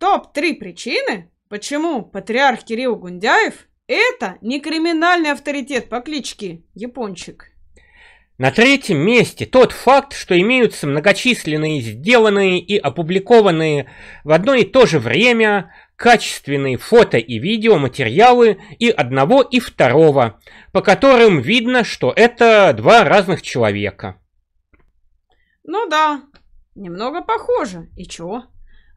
Топ-3 причины, почему патриарх Кирилл Гундяев – это не криминальный авторитет по кличке Япончик. На третьем месте тот факт, что имеются многочисленные сделанные и опубликованные в одно и то же время качественные фото и видеоматериалы и одного и второго, по которым видно, что это два разных человека. Ну да, немного похоже. И чего?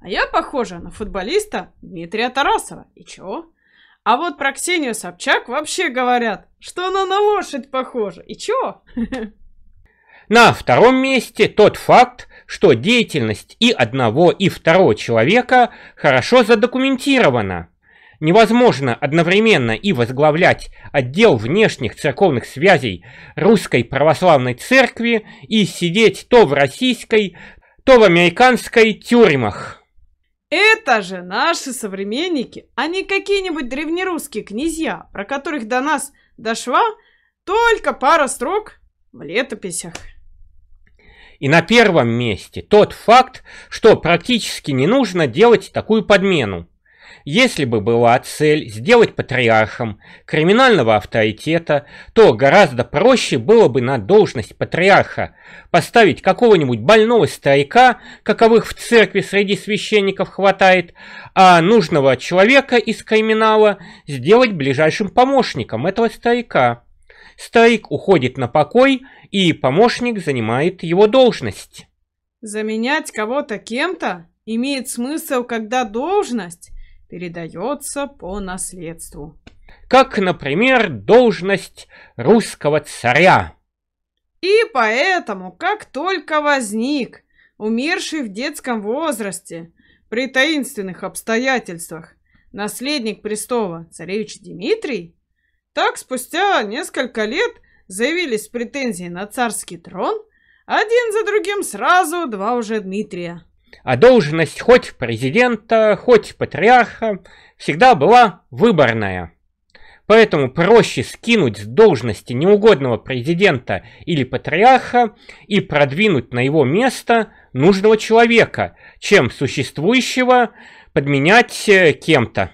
А я похожа на футболиста Дмитрия Тарасова. И чё? А вот про Ксению Собчак вообще говорят, что она на лошадь похожа. И чё? На втором месте тот факт, что деятельность и одного, и второго человека хорошо задокументирована. Невозможно одновременно и возглавлять отдел внешних церковных связей Русской Православной Церкви и сидеть то в российской, то в американской тюрьмах. Это же наши современники, а не какие-нибудь древнерусские князья, про которых до нас дошла только пара строк в летописях. И на первом месте тот факт, что практически не нужно делать такую подмену. Если бы была цель сделать патриархом криминального авторитета, то гораздо проще было бы на должность патриарха поставить какого-нибудь больного старика, каковых в церкви среди священников хватает, а нужного человека из криминала сделать ближайшим помощником этого старика. Старик уходит на покой, и помощник занимает его должность. Заменять кого-то кем-то имеет смысл, когда должность передается по наследству. Как, например, должность русского царя. И поэтому, как только возник, умерший в детском возрасте, при таинственных обстоятельствах, наследник престола, царевич Дмитрий, так спустя несколько лет заявились претензии на царский трон, один за другим сразу два уже Дмитрия а должность хоть президента, хоть патриарха всегда была выборная. Поэтому проще скинуть с должности неугодного президента или патриарха и продвинуть на его место нужного человека, чем существующего подменять э, кем-то.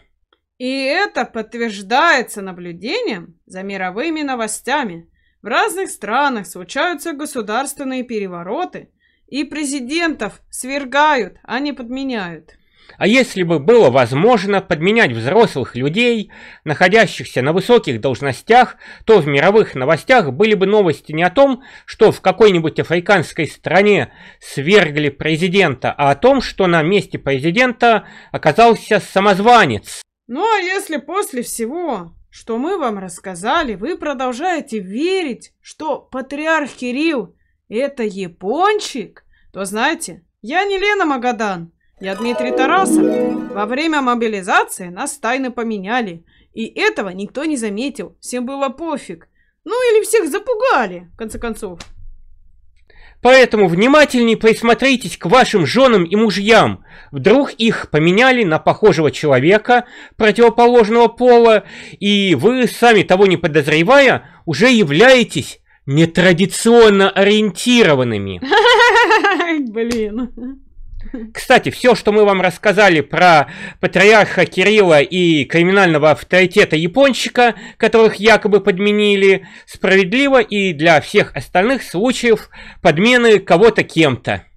И это подтверждается наблюдением за мировыми новостями. В разных странах случаются государственные перевороты – и президентов свергают, а не подменяют. А если бы было возможно подменять взрослых людей, находящихся на высоких должностях, то в мировых новостях были бы новости не о том, что в какой-нибудь африканской стране свергли президента, а о том, что на месте президента оказался самозванец. Ну а если после всего, что мы вам рассказали, вы продолжаете верить, что патриарх Кирилл это Япончик, то знаете, я не Лена Магадан, я Дмитрий Тарасов. Во время мобилизации нас тайно поменяли, и этого никто не заметил, всем было пофиг. Ну или всех запугали, в конце концов. Поэтому внимательней присмотритесь к вашим женам и мужьям. Вдруг их поменяли на похожего человека противоположного пола, и вы, сами того не подозревая, уже являетесь нетрадиционно ориентированными. Блин. Кстати, все, что мы вам рассказали про патриарха Кирилла и криминального авторитета Япончика, которых якобы подменили, справедливо и для всех остальных случаев подмены кого-то кем-то.